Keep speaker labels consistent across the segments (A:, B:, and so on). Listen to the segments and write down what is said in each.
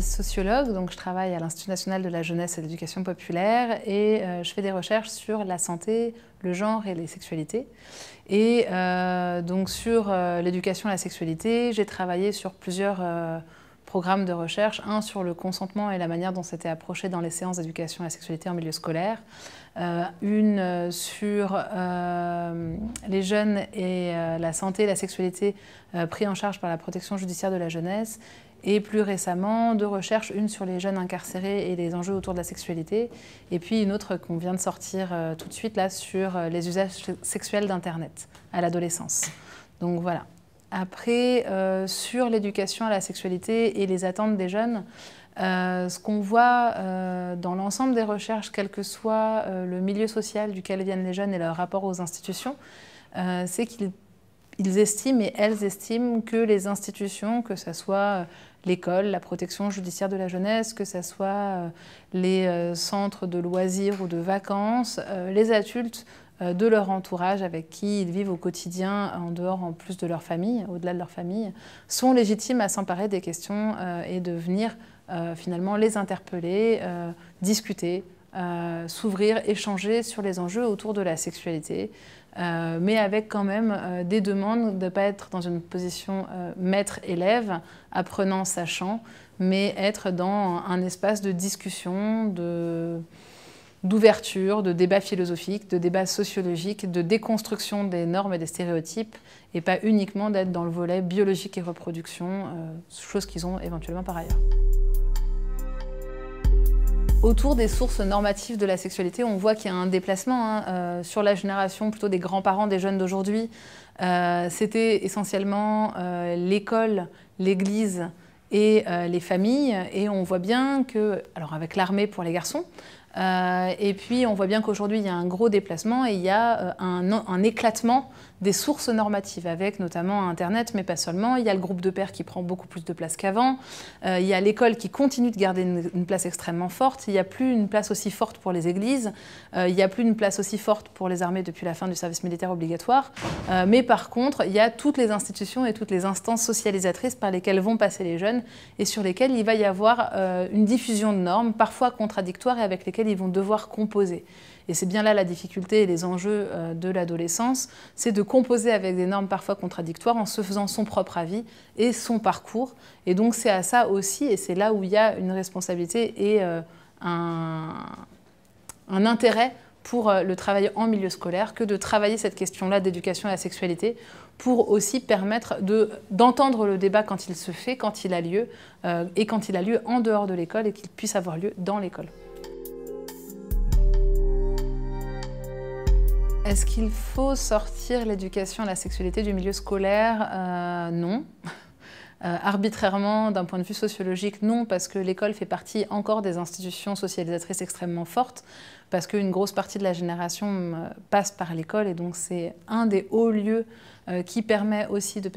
A: sociologue, donc je travaille à l'Institut national de la jeunesse et de l'éducation populaire et euh, je fais des recherches sur la santé, le genre et les sexualités. Et euh, donc sur euh, l'éducation à la sexualité, j'ai travaillé sur plusieurs programmes de recherche, un sur le consentement et la manière dont c'était approché dans les séances d'éducation à la sexualité en milieu scolaire, euh, une euh, sur euh, les jeunes et la santé et la sexualité pris en charge par la protection judiciaire de la jeunesse, et plus récemment deux recherches, une sur les jeunes incarcérés et les enjeux autour de la sexualité, et puis une autre qu'on vient de sortir tout de suite là sur les usages sexuels d'Internet à l'adolescence. Donc voilà. Après, euh, sur l'éducation à la sexualité et les attentes des jeunes, euh, ce qu'on voit euh, dans l'ensemble des recherches, quel que soit le milieu social duquel viennent les jeunes et leur rapport aux institutions, c'est qu'ils estiment et elles estiment que les institutions, que ce soit l'école, la protection judiciaire de la jeunesse, que ce soit les centres de loisirs ou de vacances, les adultes euh, de leur entourage avec qui ils vivent au quotidien, en dehors, en plus de leur famille, au-delà de leur famille, sont légitimes à s'emparer des questions euh, et de venir euh, finalement les interpeller, discuter, s'ouvrir, échanger sur les enjeux autour de la sexualité, mais avec quand même des demandes de ne pas être dans une position maître-élève, apprenant-sachant, mais être dans un espace de discussion, de d'ouverture, de débats philosophiques, de débats sociologiques, de déconstruction des normes et des stéréotypes, et pas uniquement d'être dans le volet biologique et reproduction, euh, chose qu'ils ont éventuellement par ailleurs. Autour des sources normatives de la sexualité, on voit qu'il y a un déplacement hein, euh, sur la génération plutôt des grands-parents des jeunes d'aujourd'hui. Euh, c'était essentiellement l'école, l'église et les familles. Et on voit bien que, alors avec l'armée pour les garçons, euh, et puis, on voit bien qu'aujourd'hui, il y a un gros déplacement et il y a euh, un, éclatement des sources normatives, avec notamment Internet, mais pas seulement. Il y a le groupe de pères qui prend beaucoup plus de place qu'avant. Euh, il y a l'école qui continue de garder une, une place extrêmement forte. Il n'y a plus une place aussi forte pour les églises. il n'y a plus une place aussi forte pour les armées depuis la fin du service militaire obligatoire. mais par contre, il y a toutes les institutions et toutes les instances socialisatrices par lesquelles vont passer les jeunes et sur lesquelles il va y avoir une diffusion de normes, parfois contradictoires et avec lesquelles ils vont devoir composer. Et c'est bien là la difficulté et les enjeux euh, de l'adolescence, c'est de composer avec des normes parfois contradictoires en se faisant son propre avis et son parcours. Et donc c'est à ça aussi, et c'est là où il y a une responsabilité et euh, un, intérêt pour euh, le travail en milieu scolaire que de travailler cette question-là d'éducation à la sexualité pour aussi permettre d'entendre le débat quand il se fait, quand il a lieu, et quand il a lieu en dehors de l'école et qu'il puisse avoir lieu dans l'école. Est-ce qu'il faut sortir l'éducation à la sexualité du milieu scolaire euh, Non. Euh, arbitrairement, d'un point de vue sociologique, non, parce que l'école fait partie encore des institutions socialisatrices extrêmement fortes parce qu'une grosse partie de la génération euh, passe par l'école et donc c'est un des hauts lieux euh, qui permet aussi de,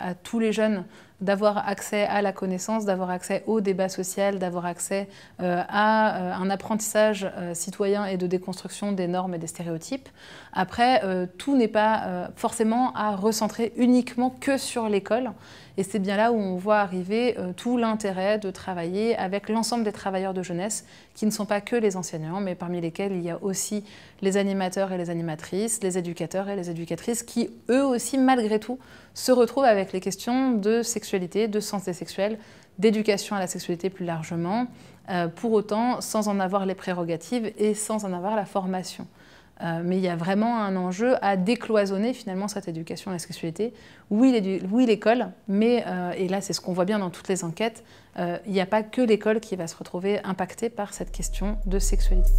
A: à tous les jeunes d'avoir accès à la connaissance, d'avoir accès au débat social, d'avoir accès euh, à un apprentissage citoyen et de déconstruction des normes et des stéréotypes. Après, tout n'est pas forcément à recentrer uniquement que sur l'école. Et c'est bien là où on voit arriver tout l'intérêt de travailler avec l'ensemble des travailleurs de jeunesse, qui ne sont pas que les enseignants, mais parmi parmi lesquels il y a aussi les animateurs et les animatrices, les éducateurs et les éducatrices qui, eux aussi, malgré tout, se retrouvent avec les questions de sexualité, de santé sexuelle, d'éducation à la sexualité plus largement, euh, pour autant sans en avoir les prérogatives et sans en avoir la formation. Euh, mais il y a vraiment un enjeu à décloisonner finalement cette éducation à la sexualité. Oui, l'école, mais, euh, et là c'est ce qu'on voit bien dans toutes les enquêtes, euh, il n'y a pas que l'école qui va se retrouver impactée par cette question de sexualité.